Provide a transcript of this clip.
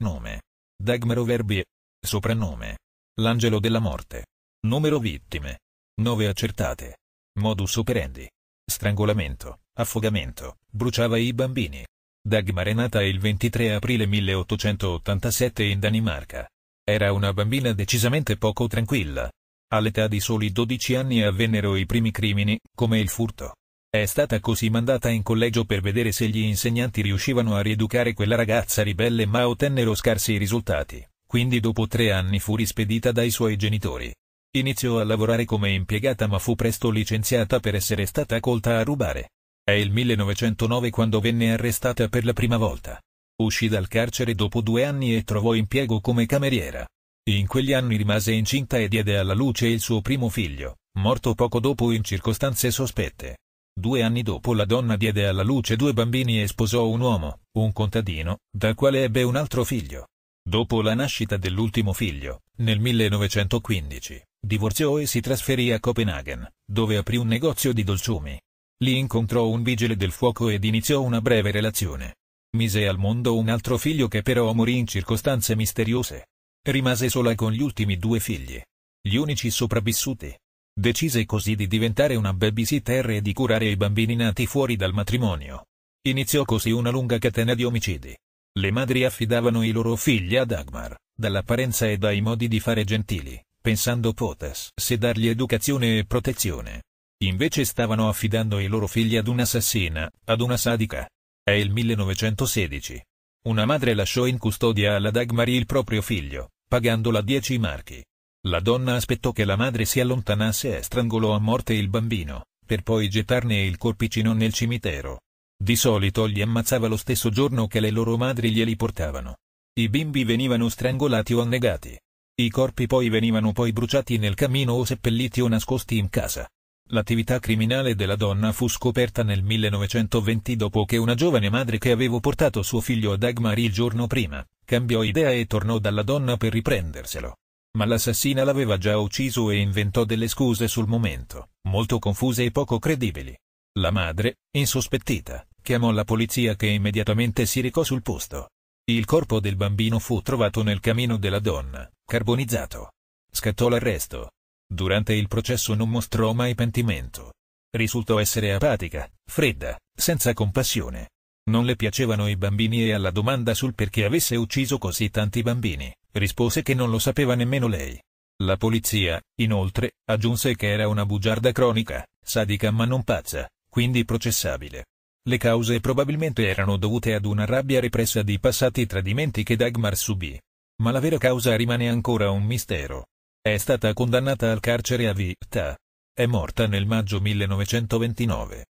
Nome. Dagmaro Verbi. Soprannome. L'angelo della morte. Numero vittime. 9 accertate. Modus operandi. Strangolamento, affogamento, bruciava i bambini. Dagmar è nata il 23 aprile 1887 in Danimarca. Era una bambina decisamente poco tranquilla. All'età di soli 12 anni avvennero i primi crimini, come il furto. È stata così mandata in collegio per vedere se gli insegnanti riuscivano a rieducare quella ragazza ribelle ma ottennero scarsi risultati, quindi dopo tre anni fu rispedita dai suoi genitori. Iniziò a lavorare come impiegata ma fu presto licenziata per essere stata colta a rubare. È il 1909 quando venne arrestata per la prima volta. Uscì dal carcere dopo due anni e trovò impiego come cameriera. In quegli anni rimase incinta e diede alla luce il suo primo figlio, morto poco dopo in circostanze sospette. Due anni dopo la donna diede alla luce due bambini e sposò un uomo, un contadino, dal quale ebbe un altro figlio. Dopo la nascita dell'ultimo figlio, nel 1915, divorziò e si trasferì a Copenaghen, dove aprì un negozio di dolciumi. Lì incontrò un vigile del fuoco ed iniziò una breve relazione. Mise al mondo un altro figlio che però morì in circostanze misteriose. Rimase sola con gli ultimi due figli. Gli unici sopravvissuti Decise così di diventare una babysitter e di curare i bambini nati fuori dal matrimonio. Iniziò così una lunga catena di omicidi. Le madri affidavano i loro figli ad Dagmar, dall'apparenza e dai modi di fare gentili, pensando potesse dargli educazione e protezione. Invece stavano affidando i loro figli ad un'assassina, ad una sadica. È il 1916. Una madre lasciò in custodia alla Dagmar il proprio figlio, pagandola 10 marchi. La donna aspettò che la madre si allontanasse e strangolò a morte il bambino, per poi gettarne il corpicino nel cimitero. Di solito li ammazzava lo stesso giorno che le loro madri glieli portavano. I bimbi venivano strangolati o annegati. I corpi poi venivano poi bruciati nel cammino o seppelliti o nascosti in casa. L'attività criminale della donna fu scoperta nel 1920 dopo che una giovane madre che avevo portato suo figlio a Dagmar il giorno prima, cambiò idea e tornò dalla donna per riprenderselo ma l'assassina l'aveva già ucciso e inventò delle scuse sul momento, molto confuse e poco credibili. La madre, insospettita, chiamò la polizia che immediatamente si recò sul posto. Il corpo del bambino fu trovato nel camino della donna, carbonizzato. Scattò l'arresto. Durante il processo non mostrò mai pentimento. Risultò essere apatica, fredda, senza compassione. Non le piacevano i bambini e alla domanda sul perché avesse ucciso così tanti bambini, rispose che non lo sapeva nemmeno lei. La polizia, inoltre, aggiunse che era una bugiarda cronica, sadica ma non pazza, quindi processabile. Le cause probabilmente erano dovute ad una rabbia repressa di passati tradimenti che Dagmar subì. Ma la vera causa rimane ancora un mistero. È stata condannata al carcere a vita. È morta nel maggio 1929.